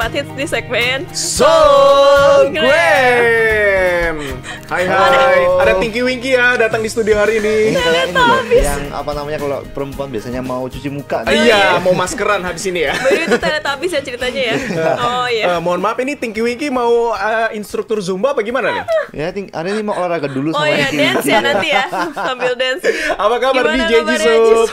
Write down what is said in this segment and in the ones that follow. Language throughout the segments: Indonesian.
nikmatin di segmen Soul Grab. Hai hai. Ada Tinky Winky ya datang di studio hari ini. Ini yang apa namanya kalau perempuan biasanya mau cuci muka. Gitu. Iya, oh, iya, mau maskeran habis ini ya. Baru itu Teletubbies ya ceritanya ya. Oh iya. Uh, mohon maaf ini Tinky Winky mau uh, instruktur Zumba bagaimana nih? Ya, ting ada ini mau olahraga dulu oh, sama Oh iya, dance ya nanti ya. Sambil dance. Apa kabar gimana DJ Jisup?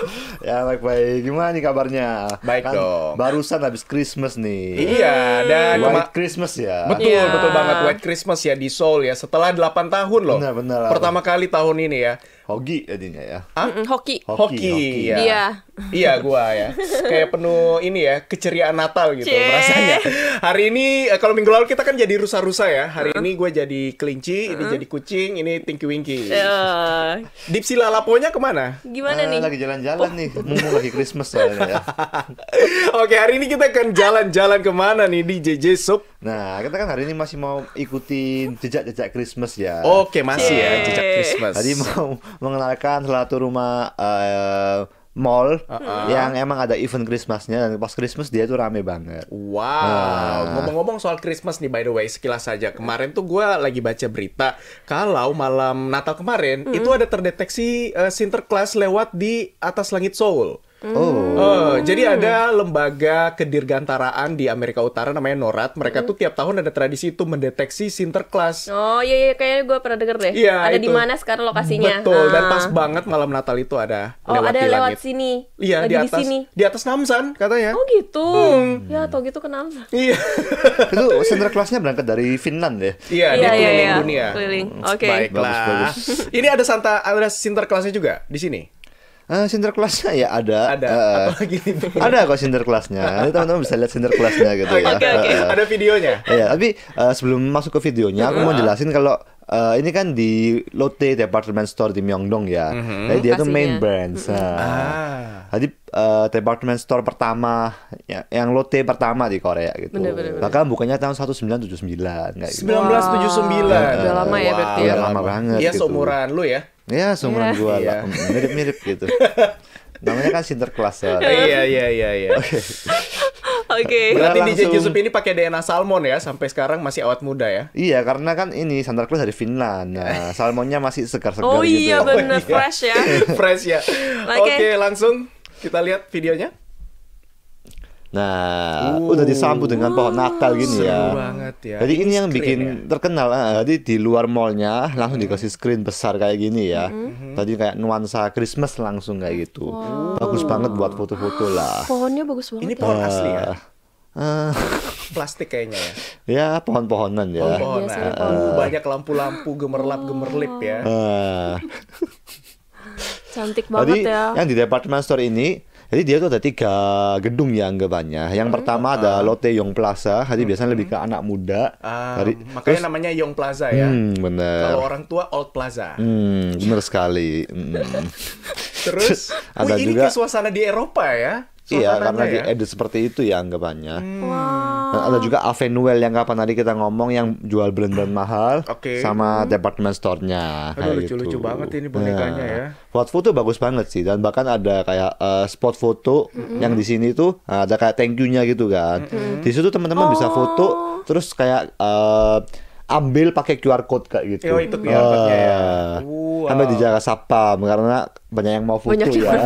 Ya baik baik. Gimana nih kabarnya? Baik kan, dong. Barusan habis Christmas nih. Iya, dan White Christmas ya. Betul, iya. betul banget White Christmas ya di Seoul ya. Setelah 8 tahun loh. Benar, benar. Pertama kali tahun ini ya. Hogi jadinya ya. Hah? Mm -mm, hoki. Hoki. hoki, hoki ya. Dia. Iya. iya, gua ya. Kayak penuh ini ya, keceriaan Natal gitu Cie. rasanya. Hari ini eh, kalau minggu lalu kita kan jadi rusa-rusa ya. Hari uh. ini gua jadi kelinci, uh. ini jadi kucing, ini Tinky Winky. Uh. Dipsi lalaponya kemana? Gimana uh, nih? Lagi jalan-jalan oh. nih. Mumpung lagi Christmas soalnya ya. Oke, hari ini kita akan jalan-jalan kemana nih di JJ Sup? Nah, kita kan hari ini masih mau ikutin jejak-jejak Christmas ya. Oke, masih Cie. ya jejak Christmas. Tadi mau mengenalkan salah satu rumah uh, mall uh -uh. yang emang ada event Christmasnya dan pas Christmas dia tuh rame banget. Wow. ngomong ah. Ngomong-ngomong soal Christmas nih by the way sekilas saja kemarin tuh gue lagi baca berita kalau malam Natal kemarin mm itu ada terdeteksi uh, eh, Sinterklas lewat di atas langit Seoul. Oh. Uh, Hmm. jadi ada lembaga kedirgantaraan di Amerika Utara namanya NORAD. Mereka hmm. tuh tiap tahun ada tradisi itu mendeteksi Sinterklas. Oh iya, iya. kayaknya gue pernah denger deh. Iya, ada di mana sekarang lokasinya? Betul. Nah. Dan ah. pas banget malam Natal itu ada. Oh lewat ada di lewat langit. sini. Iya di atas. Di, sini. di atas Namsan katanya. Oh gitu. Hmm. Ya atau gitu ke Namsan. Iya. itu Sinterklasnya berangkat dari Finland ya? Iya, iya, iya, iya, dunia. Keliling. Hmm, Oke. Okay. Baiklah. Bagus, bagus. Ini ada Santa ada Sinterklasnya juga di sini. Uh, eh, sinterklasnya ya ada. Ada. Uh, eh, Apalagi ada kok sinterklasnya. Nanti teman-teman bisa lihat sinterklasnya gitu ya. Oke okay, oke. Okay. Uh, eh, ada videonya. Iya, tapi uh, sebelum masuk ke videonya, aku mau mm-hmm. jelasin kalau uh, ini kan di Lotte Department Store di Myeongdong ya. Mm-hmm. Jadi dia itu tuh main brands. Mm-hmm. Nah, ah. Jadi uh, Department Store pertama ya, yang Lotte pertama di Korea gitu. Bener, bener, bener. Bahkan bukannya tahun 1979 kayak gitu. 1979. Wow. Nah, Udah lama ya berarti. Wow. Ya. Iya, lama banget Iya gitu. seumuran lu ya ya seumuran yeah. gua yeah. lah iya. mirip-mirip gitu namanya kan sinterklas ya iya iya iya iya, iya. oke okay. berarti langsung... DJ Yusuf ini pakai DNA salmon ya sampai sekarang masih awet muda ya iya karena kan ini sinterklas dari Finland nah salmonnya masih segar-segar oh, gitu iya, oh, bener, oh iya benar fresh ya fresh ya oke okay. okay, langsung kita lihat videonya Nah, uh, udah disambut dengan pohon Natal gini seru ya. banget ya. Jadi ini, yang bikin ya? terkenal. tadi ah, jadi di luar mallnya langsung -hmm. dikasih screen besar kayak gini ya. -hmm. hmm. Tadi kayak nuansa Christmas langsung kayak gitu. Wow. Bagus banget buat foto-foto ah, lah. Pohonnya bagus banget. Ini ya. pohon asli ya. Uh, plastik kayaknya ya. Ya, pohon-pohonan ya. Pohon-pohonan. uh, banyak lampu-lampu gemerlap-gemerlip ya. Uh, Cantik banget Jadi, ya. Yang di department store ini jadi dia tuh ada tiga gedung ya anggapannya. Yang hmm, pertama uh. ada ah. Lotte Yong Plaza, jadi hmm. biasanya lebih hmm. ke anak muda. Uh, dari, makanya terus, namanya Yong Plaza ya. Hmm, bener. Kalau orang tua Old Plaza. Hmm, bener sekali. Hmm. terus, ada wih, juga, ini suasana di Eropa ya. Iya, karena ya? edit seperti itu ya anggapannya. Hmm. Wow. Nah, ada juga Avenuel yang kapan tadi kita ngomong yang jual brand-brand mahal okay. sama hmm. department store-nya. Aduh, nah, lucu-lucu banget ini bonekanya nah, ya. Spot foto bagus banget sih dan bahkan ada kayak uh, spot foto mm-hmm. yang di sini tuh nah, ada kayak thank you-nya gitu kan. Mm-hmm. Di situ teman-teman oh. bisa foto oh. terus kayak uh, ambil pakai QR code kayak gitu. Oh, itu QR code ya. eh, Wow. Sampai dijaga sapa, karena banyak yang mau foto banyak ya.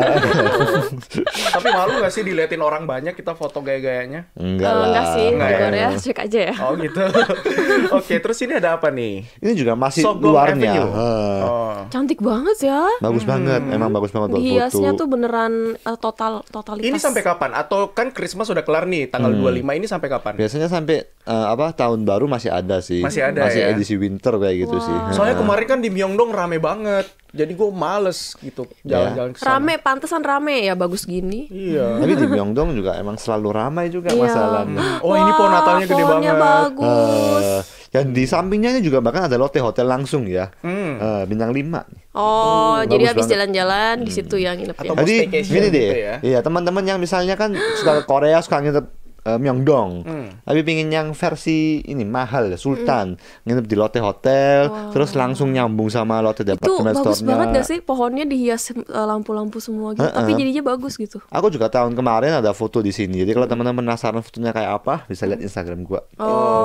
Tapi malu gak sih diliatin orang banyak kita foto gaya-gayanya? Enggak lah. Eh, enggak sih, enggak di ya, ya. cek aja ya. Oh gitu. Oke, terus ini ada apa nih? Ini juga masih Sogong luarnya. Oh. Cantik banget ya. Bagus hmm. banget, emang hmm. bagus banget buat Hiasnya foto. tuh beneran uh, total totalitas. Ini sampai kapan? Atau kan Christmas sudah kelar nih tanggal hmm. 25 ini sampai kapan? Biasanya sampai uh, apa tahun baru masih ada sih. Masih ada Masih ya? edisi winter kayak gitu wow. sih. Soalnya kemarin kan di Myeongdong rame banget jadi gue males gitu jalan-jalan yeah. Rame, pantesan rame ya bagus gini. Iya. Tapi di Myeongdong juga emang selalu ramai juga yeah. masalahnya. Oh ini pohon Natalnya gede banget. bagus. Uh, eh, dan di sampingnya juga bahkan ada lotte hotel langsung ya. Hmm. Uh, bintang 5. Oh, oh jadi habis jalan-jalan hmm. di situ yang nginep Atau ya. Jadi gini gitu deh. Gitu ya? Iya, teman-teman yang misalnya kan suka Korea suka nginep uh, Myeongdong. Hmm. Tapi pingin yang versi ini mahal Sultan. Hmm. Nginep di Lotte Hotel, wow. terus langsung nyambung sama Lotte Department Store. Itu bagus banget gak sih pohonnya dihias eh, lampu-lampu semua gitu. Uh -uh. Tapi jadinya bagus gitu. Aku juga tahun kemarin ada foto di sini. Jadi kalau teman-teman penasaran fotonya kayak apa, bisa lihat hmm. Instagram gua. Oh, oh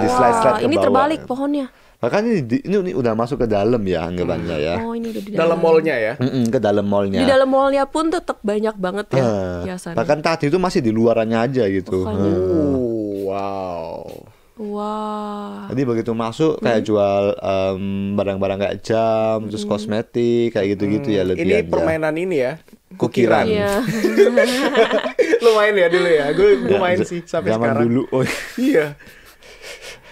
baiklah. Di Ini terbalik pohonnya. Makanya ini, ini, ini udah masuk ke dalam ya anggapannya ya. Oh, ini udah di dalam. Dalam mallnya ya. Mm-mm, ke dalam mallnya. Di dalam mallnya pun tetap banyak banget ya uh, Bahkan tadi itu masih di luarannya aja gitu. Oh, uh. wow. Wah. Wow. Jadi begitu masuk kayak hmm. jual um, barang-barang kayak jam, terus hmm. kosmetik kayak gitu-gitu ya, hmm. ya lebih. Ini aja. permainan ini ya. Kukiran. Iya. Lumayan ya dulu ya. Gue ya, main sih sampai sekarang. dulu. Oh. iya. iya.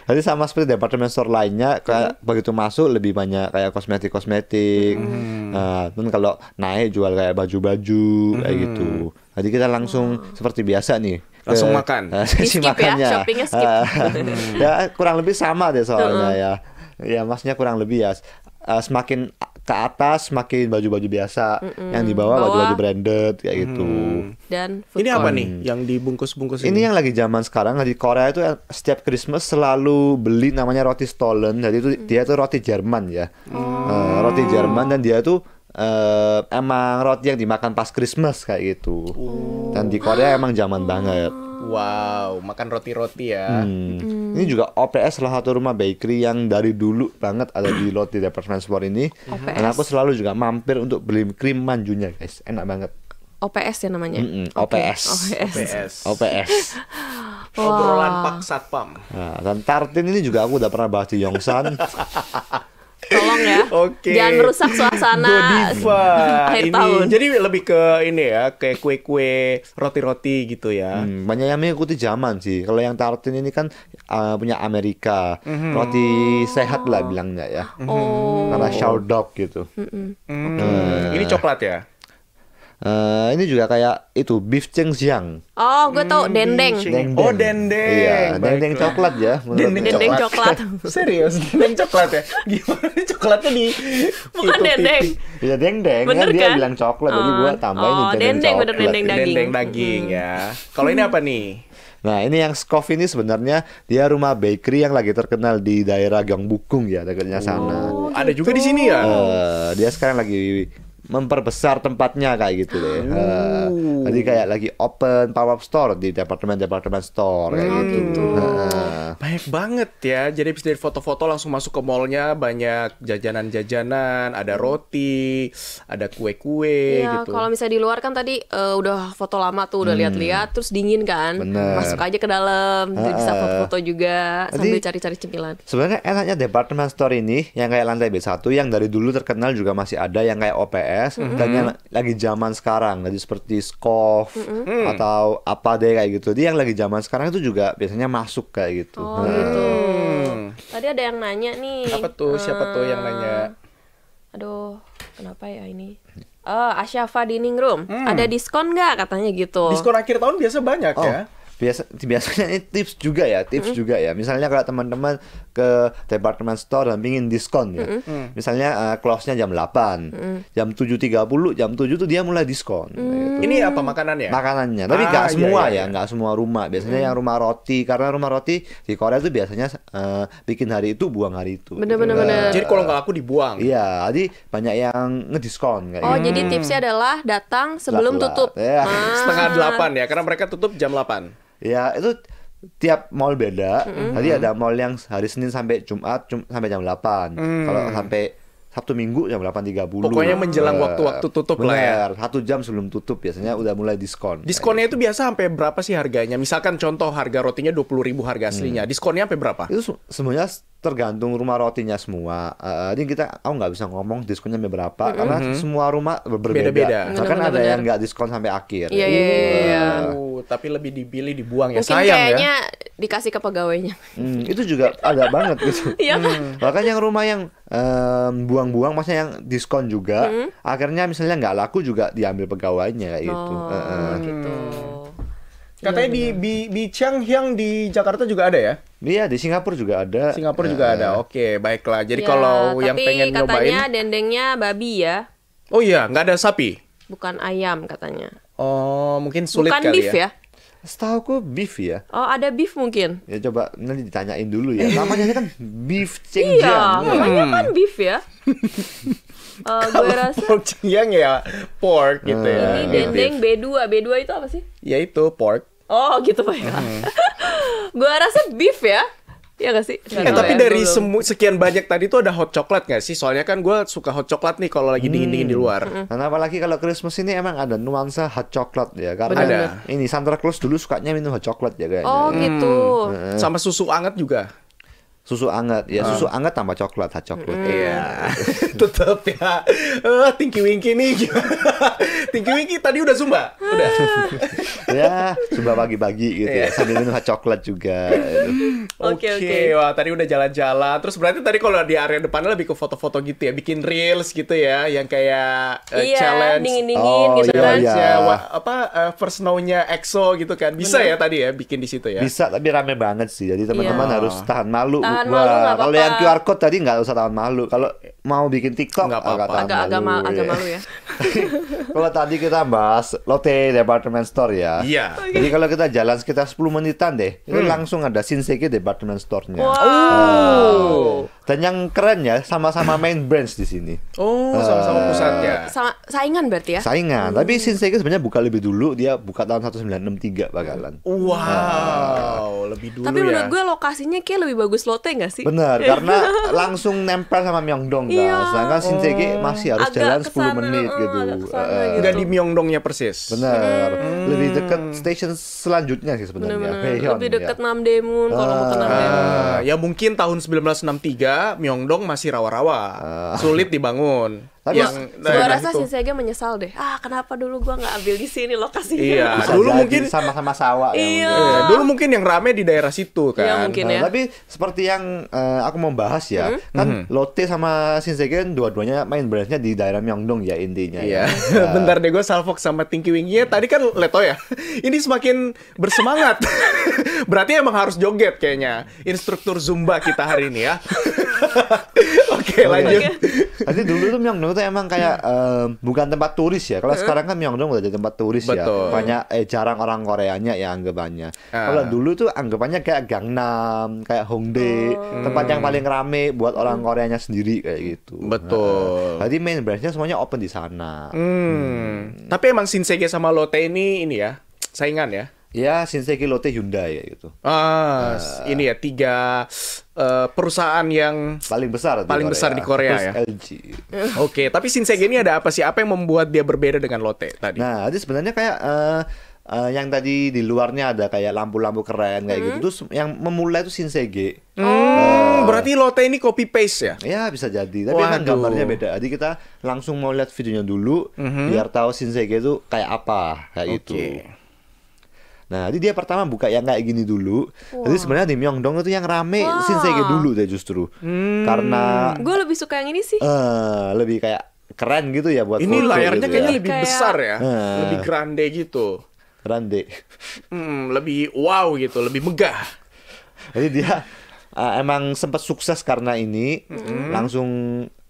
Jadi sama seperti departemen store lainnya kayak hmm. begitu masuk lebih banyak kayak kosmetik-kosmetik. Hmm. Uh, kalau naik jual kayak baju-baju hmm. kayak gitu. Jadi kita langsung hmm. seperti biasa nih langsung makan. Uh, sesi makannya. Ya, shoppingnya skip. Ah. Hmm. ya kurang lebih sama deh soalnya uh -uh. ya. Ya masnya kurang lebih ya. Uh, semakin ke atas makin baju-baju biasa, mm -mm. yang di bawah baju-baju branded kayak gitu. Hmm. Dan ini apa nih yang dibungkus-bungkus ini? Ini yang lagi zaman sekarang di Korea itu setiap Christmas selalu beli namanya roti stolen Jadi itu mm. dia itu roti Jerman ya. Mm. Uh, roti Jerman dan dia itu uh, emang roti yang dimakan pas Christmas kayak gitu. Oh. Dan di Korea ah. emang zaman banget. Wow, makan roti-roti ya. Hmm. Hmm. Ini juga OPS salah satu rumah bakery yang dari dulu banget ada di Lotte Department Store ini. OPS. Dan aku selalu juga mampir untuk beli krim manjunya, guys. Enak banget. OPS ya namanya. Mm -mm, OPS. OPS. OPS. OPS. Obrolan Pak Satpam. Nah, dan tartin ini juga aku udah pernah bahas di Yongsan. Tolong ya. Oke. Okay. Jangan merusak suasana Godiva. akhir ini, tahun. Jadi lebih ke ini ya, kayak kue-kue, roti-roti gitu ya. Hmm, banyak yang mengikuti zaman sih. Kalau yang tartin ini kan uh, punya Amerika. Mm-hmm. Roti sehat lah bilangnya ya. Oh. Karena dog gitu. Mm-hmm. Mm-hmm. Ini coklat ya? Uh, ini juga kayak itu beef siang. Oh, gue tau hmm, dendeng. dendeng. Oh, dendeng. Iya, Baiklah. dendeng coklat ya. Dendeng, dendeng coklat. coklat. Serius, dendeng coklat ya? Gimana coklatnya di Bukan dendeng. Iya, dendeng. Kan bener kan? Dia bilang coklat, oh. jadi gue tambahin oh, dendeng, dendeng coklat. dendeng daging. Dendeng daging hmm. ya. Kalau ini apa nih? Nah ini yang Scoff ini sebenarnya dia rumah bakery yang lagi terkenal di daerah Gyeongbukgung ya dekatnya sana. Oh, ada juga di sini ya. Uh, dia sekarang lagi memperbesar tempatnya kayak gitu deh. Uh, jadi kayak lagi open power up store di departemen-departemen store kayak hmm. gitu. Uh. Baik banget ya. Jadi bisa dari foto-foto langsung masuk ke mallnya banyak jajanan-jajanan, ada roti, ada kue-kue ya, gitu. kalau misalnya di luar kan tadi uh, udah foto lama tuh udah lihat hmm. lihat-lihat terus dingin kan. Bener. Masuk aja ke dalam, uh, jadi bisa foto-foto juga jadi, sambil cari-cari cemilan. Sebenarnya enaknya departemen store ini yang kayak lantai B1 yang dari dulu terkenal juga masih ada yang kayak OPS BTS mm -hmm. dan yang lagi zaman sekarang lagi seperti Scoff mm -hmm. atau apa deh kayak gitu dia yang lagi zaman sekarang itu juga biasanya masuk kayak gitu. Oh nah. gitu. hmm. gitu. Tadi ada yang nanya nih. Apa tuh? Eh, Siapa tuh yang nanya? Aduh, kenapa ya ini? Oh, eh, Asyafa Dining Room. Hmm. Ada diskon nggak katanya gitu? Diskon akhir tahun biasa banyak oh. ya biasa biasanya ini tips juga ya tips mm -hmm. juga ya misalnya kalau teman-teman ke department store dan pingin diskon ya mm -hmm. misalnya uh, close-nya jam 8 mm -hmm. jam 7.30 jam 7 tuh dia mulai diskon nah, mm -hmm. gitu. ini apa makanannya makanannya tapi ah, nggak iya, semua iya, ya, iya, ya nggak semua rumah biasanya mm -hmm. yang rumah roti karena rumah roti di Korea tuh biasanya uh, bikin hari itu buang hari itu benar-benar gitu. bener. jadi kalau nggak aku dibuang iya jadi banyak yang ngediskon kayak oh gitu. jadi tipsnya adalah datang sebelum tutup ya. ah. setengah delapan ya karena mereka tutup jam 8 ya itu tiap mall beda. Mm -hmm. Tadi ada mall yang hari Senin sampai Jumat Jum sampai jam 8. Mm. Kalau sampai Sabtu Minggu jam 8.30. Pokoknya menjelang eh, waktu-waktu tutup bener, lah ya. Satu jam sebelum tutup biasanya udah mulai diskon. Diskonnya itu biasa sampai berapa sih harganya? Misalkan contoh harga rotinya puluh ribu harga hmm. aslinya. Hmm. Diskonnya sampai berapa? Itu semuanya tergantung rumah rotinya semua. Uh, ini kita aku nggak bisa ngomong diskonnya berapa mm -hmm. karena semua rumah berbeda. Beda-beda. ada yang nggak diskon sampai akhir. Iya iya iya. iya, iya. Eh. Tapi lebih dibilih dibuang ya Mungkin ya. kayaknya dikasih ke pegawainya. Hmm, itu juga ada banget gitu. Iya Hmm. Bahkan yang rumah yang buang buang-buang maksudnya yang diskon juga hmm. akhirnya misalnya nggak laku juga diambil pegawainya kayak gitu. oh, gitu. Uh -uh. gitu. Katanya iya, di, di di Changhyang di Jakarta juga ada ya? Iya di Singapura juga ada. Singapura uh, juga ada. Oke baiklah. Jadi ya, kalau yang pengen katanya nyobain. katanya dendengnya babi ya? Oh iya nggak ada sapi. Bukan ayam katanya. Oh mungkin sulit Bukan kali beef ya. ya? Setahu beef ya. Oh, ada beef mungkin. Ya coba nanti ditanyain dulu ya. Namanya kan beef cenggiang. Iya, namanya kan beef ya. Uh, eh, gue rasa pork cenggiang ya pork gitu ya. Ini dendeng B2. B2 itu apa sih? Ya itu pork. Oh, gitu Pak. Hmm. gue rasa beef ya. Iya gak sih? Eh, tapi dari semu sekian banyak tadi tuh ada hot coklat gak sih? Soalnya kan gue suka hot coklat nih kalau lagi dingin-dingin di hmm. luar. -hmm. Dan apalagi kalau Christmas ini emang ada nuansa hot coklat ya. Karena ini Santa Claus dulu sukanya minum hot coklat ya kayaknya. Oh gitu. Hmm. Sama susu anget juga susu anget ya susu ah. anget tambah coklat hot coklat mm. iya tetep ya uh, tinky winky nih tinky winky tadi udah sumba udah ya sumba pagi-pagi gitu yeah. ya iya. sambil minum hot coklat juga gitu. oke oke okay. okay. wah tadi udah jalan-jalan terus berarti tadi kalau di area depannya lebih ke foto-foto gitu ya bikin reels gitu ya yang kayak uh, eh, yeah, challenge dingin-dingin oh, gitu yeah, kan yeah. Iya. Wah, apa uh, first know-nya EXO gitu kan bisa Bener. Mm-hmm. ya tadi ya bikin di situ ya bisa tapi rame banget sih jadi teman-teman yeah. harus tahan malu tahan tangan malu nggak apa-apa. Kalau yang QR code tadi nggak usah tangan malu. Kalau mau bikin TikTok nggak apa-apa. Agak, agak, malu, agak iya. malu ya. kalau tadi kita bahas Lotte Department Store ya. Iya. Okay. Jadi kalau kita jalan sekitar 10 menitan deh, hmm. itu langsung ada Shinseki Department Store-nya. Wow. Oh. Dan yang keren ya, sama-sama main branch di sini. Oh, sama-sama uh, pusat ya. Sama, saingan berarti ya? Saingan. Hmm. Tapi Shinseki sebenarnya buka lebih dulu, dia buka tahun 1963 bakalan. Wow, uh, lebih dulu Tapi ya. menurut gue lokasinya kayak lebih bagus Lotte bete gak sih? Benar, karena langsung nempel sama Myeongdong kan. Iya. Sedangkan Shinsegae oh. masih harus agak jalan kesana, menit eh, gitu. Kesana, uh, gitu. di Myeongdongnya persis. benar hmm. lebih dekat station selanjutnya sih sebenarnya. Lebih dekat ya. Namdaemun kalau mau ke ah. Namdaemun. Ya mungkin tahun 1963 Myeongdong masih rawa-rawa, uh. sulit dibangun. Tapi yang, gue rasa sih saya menyesal deh. Ah, kenapa dulu gue nggak ambil di sini lokasinya? Iya, Bisa dulu mungkin sama-sama sawah. Ya, iya. Ya, iya. Dulu mungkin yang rame di daerah situ iya, kan. Iya, mungkin nah, ya. Tapi seperti yang uh, aku membahas ya, hmm? kan hmm. Lotte sama Shinsegae dua-duanya main brandnya di daerah Myeongdong ya intinya. Ya. Iya. Ya. Bentar deh gue Salfok sama Tinky Winky ya. Tadi kan Leto ya. Ini semakin bersemangat. Berarti emang harus joget kayaknya instruktur Zumba kita hari ini ya. Oke okay, lanjut. Jadi dulu tuh Myeongdong tuh emang kayak um, bukan tempat turis ya. Kalau sekarang kan Myeongdong udah jadi tempat turis ya. Betul. ya. Banyak eh jarang orang Koreanya ya anggapannya. Uh. Kalau dulu tuh anggapannya kayak Gangnam, kayak Hongdae, oh. tempat yang paling hmm. rame buat orang Koreanya sendiri kayak gitu. Betul. Nah, jadi main branchnya semuanya open di sana. Hmm. hmm. Tapi emang Shinsegae sama Lotte ini ini ya saingan ya Ya, Shinseki Lotte Hyundai ya gitu. Ah, uh, ini ya tiga uh, perusahaan yang paling besar di paling Korea. besar di Korea Terus ya. LG. Oke, okay, tapi Shinseki ini ada apa sih? Apa yang membuat dia berbeda dengan Lotte tadi? Nah, jadi sebenarnya kayak uh, uh, yang tadi di luarnya ada kayak lampu-lampu keren kayak gitu. hmm. gitu. Terus yang memulai itu Shinseki. Hmm, uh, berarti Lotte ini copy paste ya? Ya bisa jadi, tapi kan gambarnya beda. Jadi kita langsung mau lihat videonya dulu mm -hmm. biar tahu Shinseki itu kayak apa kayak okay. itu. Nah, jadi dia pertama buka yang kayak gini dulu. Wow. Jadi sebenarnya di Myeongdong itu yang rame wow. kayak dulu deh justru. Hmm. Karena gue lebih suka yang ini sih. Uh, lebih kayak keren gitu ya buat Ini layarnya gitu kayaknya ya. lebih kayak... besar ya. Uh. Lebih grande gitu. Grande. Hmm, lebih wow gitu, lebih megah. jadi dia uh, emang sempat sukses karena ini -hmm. langsung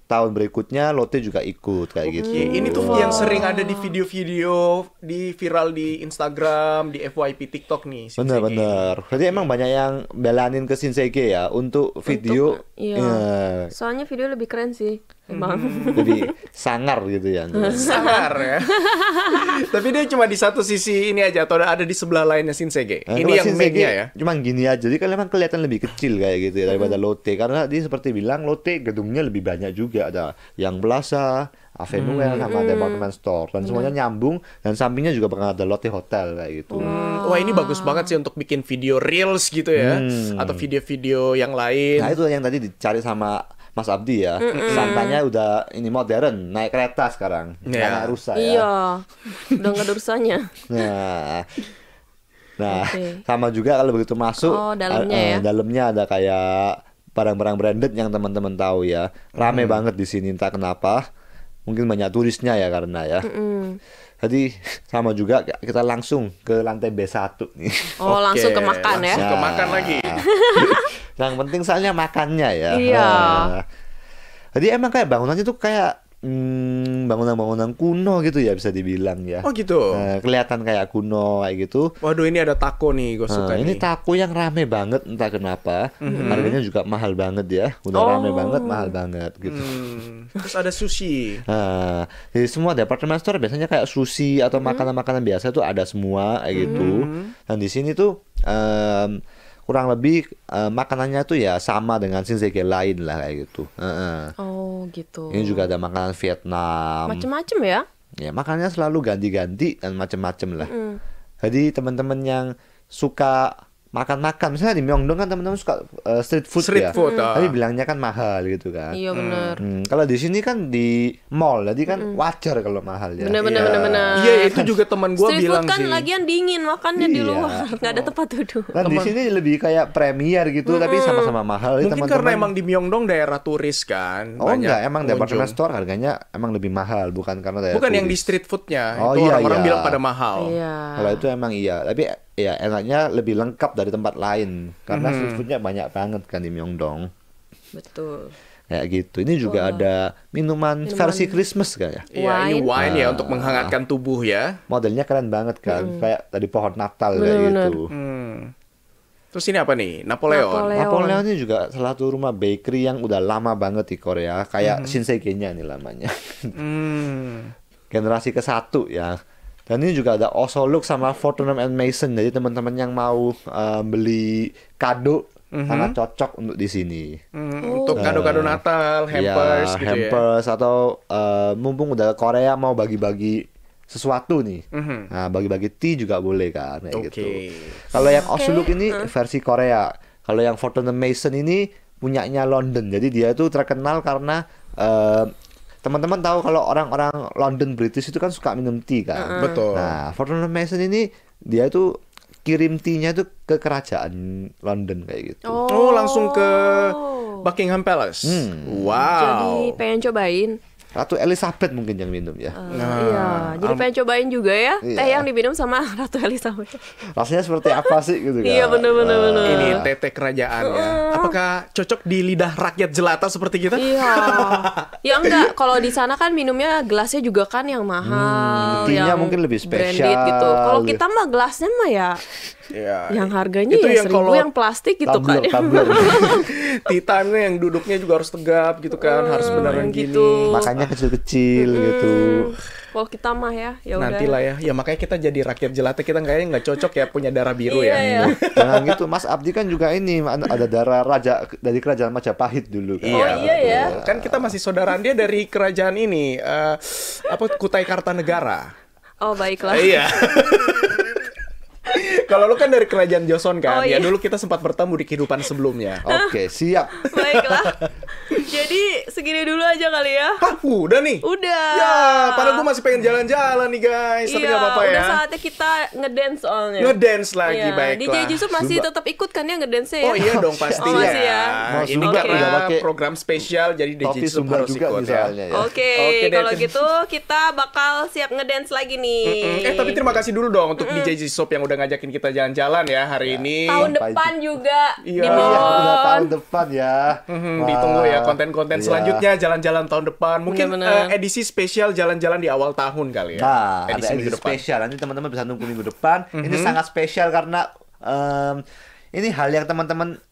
tahun berikutnya Lotte juga ikut kayak gitu. Hmm. Ini tuh wow. yang sering ada di video-video di viral di Instagram, di FYP TikTok nih. Shinseki. Bener bener. Jadi yeah. emang iya. banyak yang belanin ke Shinseki ya untuk video. Untuk, iya. Yeah. Soalnya video lebih keren sih. Emang. Hmm. jadi sangar gitu ya. sangar ya. Tapi dia cuma di satu sisi ini aja atau ada di sebelah lainnya Shinsege. Nah, ini yang mainnya ya. Cuma gini aja. Jadi kan memang kelihatan lebih kecil kayak gitu ya hmm. daripada Lotte karena dia seperti bilang Lotte gedungnya lebih banyak juga ada yang Plaza, avenue hmm. sama hmm. department store dan semuanya nyambung dan sampingnya juga bakal ada Lotte Hotel kayak gitu. Hmm. Wah ini bagus banget sih untuk bikin video reels gitu ya hmm. atau video-video yang lain. Nah itu yang tadi dicari sama Mas Abdi ya, mm santanya udah ini modern, naik kereta sekarang, yeah. karena rusak ya. Iya, udah nggak rusaknya. nah, nah okay. sama juga kalau begitu masuk, oh, dalamnya, uh, ya? Eh, dalamnya ada kayak barang-barang branded yang teman-teman tahu ya, rame mm. banget di sini entah kenapa, mungkin banyak turisnya ya karena ya. Mm Tadi sama juga kita langsung ke lantai B1 nih. Oh, Oke. Ya? langsung ke makan langsung ya. Ke makan lagi. Iya. yang penting soalnya makannya ya. Iya. tadi Jadi emang kayak bangunannya tuh kayak bangunan hmm, bangunan-bangunan kuno gitu ya bisa dibilang ya. Oh gitu. Nah, kelihatan kayak kuno kayak gitu. Waduh ini ada tako nih gue eh, suka nah, ini. Ini yang rame banget entah kenapa. Mm-hmm. Harganya juga mahal banget ya. Udah oh. rame banget mahal banget gitu. Mm. Terus ada sushi. Nah, eh, jadi semua department store biasanya kayak sushi atau mm makanan-makanan biasa tuh ada semua kayak gitu. Mm-hmm. Dan di sini tuh um, kurang lebih uh, makanannya tuh ya sama dengan sinzege lain lah kayak gitu. Uh -uh. Oh gitu. Ini juga ada makanan Vietnam. macam-macam ya? Ya makannya selalu ganti-ganti dan macam-macam lah. Mm. Jadi teman-teman yang suka makan-makan misalnya di Myeongdong kan teman-teman suka uh, street food street ya food, mm. tapi ah. bilangnya kan mahal gitu kan iya benar hmm. hmm. kalau di sini kan di mall jadi kan mm. wajar kalau mahal ya benar benar iya. benar benar iya itu juga teman gue bilang food kan sih. lagian dingin makannya iya. di luar nggak ada tempat duduk kan di sini lebih kayak premier gitu mm. tapi sama-sama mahal mungkin teman-teman... karena emang di Myeongdong daerah turis kan oh enggak emang department store harganya emang lebih mahal bukan karena daerah bukan turis. yang di street foodnya oh, itu iya, orang-orang iya. bilang pada mahal iya. kalau itu emang iya tapi ya enaknya lebih lengkap dari tempat lain karena mm seafoodnya banyak banget kan di Myeongdong. Betul. Kayak gitu. Ini juga oh. ada minuman, minuman versi Christmas kayak. ya? Iya, ini wine nah, ya untuk ah. menghangatkan tubuh ya. Modelnya keren banget kan, hmm. kayak tadi pohon Natal Bener-bener. kayak gitu. Hmm. Terus ini apa nih? Napoleon. Napoleon. Napoleon ini juga salah satu rumah bakery yang udah lama banget di Korea. Kayak hmm. Shinsegae-nya nih lamanya. hmm. Generasi ke satu ya dan ini juga ada look sama Fortnum and Mason. Jadi teman-teman yang mau uh, beli kado mm -hmm. sangat cocok untuk di sini. Mm, Untuk eh, kado-kado Natal, iya, hampers, gitu ya, gitu hampers ya? atau uh, mumpung udah Korea mau bagi-bagi sesuatu nih, mm -hmm. nah bagi-bagi tea juga boleh kan, kayak okay. gitu. Kalau yang Osuluk okay. ini versi Korea, kalau yang and Mason ini punyanya London, jadi dia itu terkenal karena teman-teman tahu kalau orang-orang London British itu kan suka minum tea kan. uh Betul. Nah, Fortuna Mason ini dia itu kirim tea-nya tuh ke kerajaan London kayak gitu. Oh, oh langsung ke oh. Buckingham Palace. Hmm. Wow. Jadi pengen cobain. Ratu Elizabeth mungkin yang minum ya. Uh, nah, iya, jadi pengen cobain juga ya iya. teh yang diminum sama Ratu Elizabeth. Rasanya seperti apa sih gitu iya, kan? Iya benar-benar. Uh, ini teh kerajaan uh. ya. Apakah cocok di lidah rakyat jelata seperti kita? Iya. ya enggak, kalau di sana kan minumnya gelasnya juga kan yang mahal, hmm, yang mungkin lebih gitu. spesial gitu. Kalau kita mah gelasnya mah ya yeah. yang harganya itu ya yang seribu yang plastik gitu tabler, kan. Tabler. Tea time yang duduknya juga harus tegap gitu kan, harus hmm, beneran gitu. gini. Makanya kecil-kecil hmm. gitu. Kalau kita mah ya, ya udah. Nantilah ya. Ya makanya kita jadi rakyat jelata kita kayaknya nggak cocok ya punya darah biru ya. Iya, iya. Nah gitu, Mas Abdi kan juga ini ada darah raja dari kerajaan Majapahit dulu kan. Iya. Oh iya, ya. iya ya. Kan kita masih saudaraan dia dari kerajaan ini uh, apa Kutai Kartanegara. Oh baiklah. Iya. Kalau lu kan dari kerajaan Joseon kan, oh, ya iya. ya dulu kita sempat bertemu di kehidupan sebelumnya. Oke, okay, siap. Baiklah. Jadi segini dulu aja kali ya. Hah, udah nih? Udah. Ya, padahal gue masih pengen jalan-jalan nih guys. iya, apa-apa ya. Udah saatnya kita ngedance soalnya. Ngedance lagi, iya. baiklah. DJ Jusuf masih tetap ikut kan ya ngedance ya? Oh iya dong oh, pasti Oh, masih ya. Nah, ini okay. karena program spesial jadi DJ Jusuf harus juga ikut ya. ya. Oke, okay, okay, kalau gitu kita bakal siap ngedance lagi nih. Mm -mm. Eh, tapi terima kasih dulu dong untuk mm -mm. DJ Jusuf yang udah ngajakin kita jalan-jalan ya hari iya. ini. Tahun depan juga. Iya, iya tahun depan ya. Mm -hmm, ditunggu ya konten-konten iya. selanjutnya jalan-jalan tahun depan mungkin bener uh, eh, edisi spesial jalan-jalan di awal tahun kali ya nah, edisi, edisi spesial nanti teman-teman bisa nunggu minggu depan mm -hmm. ini mhm. sangat spesial karena um, ini hal yang teman-teman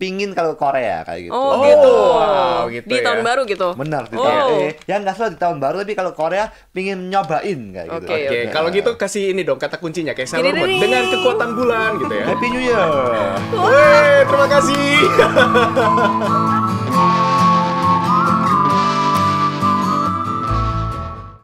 pingin kalau Korea kayak gitu. Oh, gitu. gitu. Wow, gitu. Di ya. tahun baru gitu. Benar di oh. tahun. Eh, ya nggak salah di tahun baru tapi kalau Korea pingin nyobain kayak gitu. Oke. Okay. Okay. Kalau gitu kasih ini dong kata kuncinya kayak Sailor Moon dengan kekuatan bulan gitu ya. Happy New Year. Wah, terima kasih.